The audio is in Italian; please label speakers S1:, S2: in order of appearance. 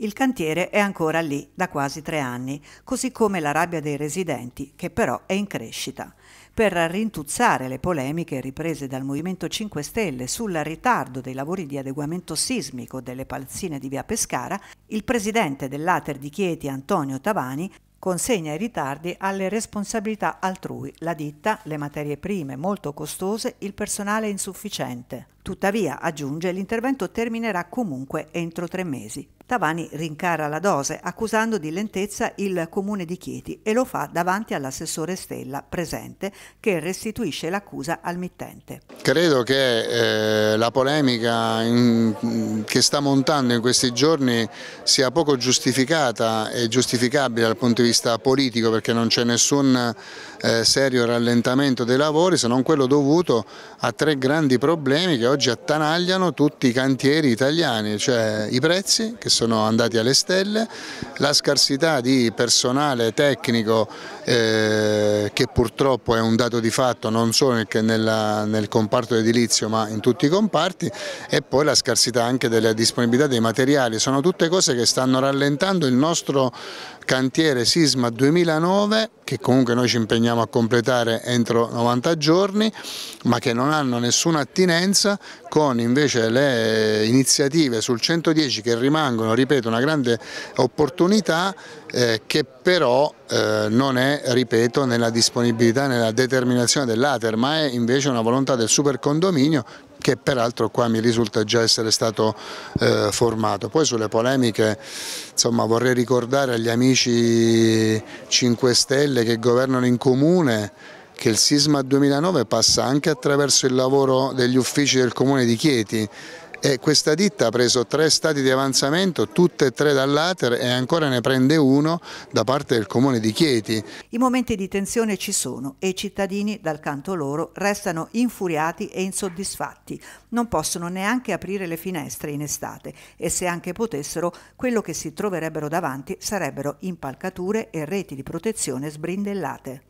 S1: Il cantiere è ancora lì da quasi tre anni, così come la rabbia dei residenti, che però è in crescita. Per rintuzzare le polemiche riprese dal Movimento 5 Stelle sul ritardo dei lavori di adeguamento sismico delle palzine di via Pescara, il presidente dell'Ater di Chieti, Antonio Tavani, consegna i ritardi alle responsabilità altrui, la ditta, le materie prime molto costose, il personale insufficiente. Tuttavia, aggiunge, l'intervento terminerà comunque entro tre mesi, Tavani rincara la dose, accusando di lentezza il comune di Chieti e lo fa davanti all'assessore Stella, presente, che restituisce l'accusa al mittente.
S2: Credo che eh, la polemica in, che sta montando in questi giorni sia poco giustificata e giustificabile dal punto di vista politico perché non c'è nessun eh, serio rallentamento dei lavori se non quello dovuto a tre grandi problemi che oggi attanagliano tutti i cantieri italiani, cioè i prezzi che sono sono andati alle stelle, la scarsità di personale tecnico eh, che purtroppo è un dato di fatto non solo nella, nel comparto edilizio ma in tutti i comparti e poi la scarsità anche della disponibilità dei materiali, sono tutte cose che stanno rallentando il nostro cantiere Sisma 2009 che comunque noi ci impegniamo a completare entro 90 giorni, ma che non hanno nessuna attinenza con invece le iniziative sul 110 che rimangono, ripeto, una grande opportunità eh, che però eh, non è, ripeto, nella disponibilità, nella determinazione dell'Ater, ma è invece una volontà del super condominio che peraltro qua mi risulta già essere stato eh, formato. Poi sulle polemiche insomma, vorrei ricordare agli amici 5 Stelle che governano in comune che il sisma 2009 passa anche attraverso il lavoro degli uffici del comune di Chieti e questa ditta ha preso tre stati di avanzamento, tutte e tre dall'Ater e ancora ne prende uno da parte del comune di Chieti.
S1: I momenti di tensione ci sono e i cittadini dal canto loro restano infuriati e insoddisfatti. Non possono neanche aprire le finestre in estate e se anche potessero, quello che si troverebbero davanti sarebbero impalcature e reti di protezione sbrindellate.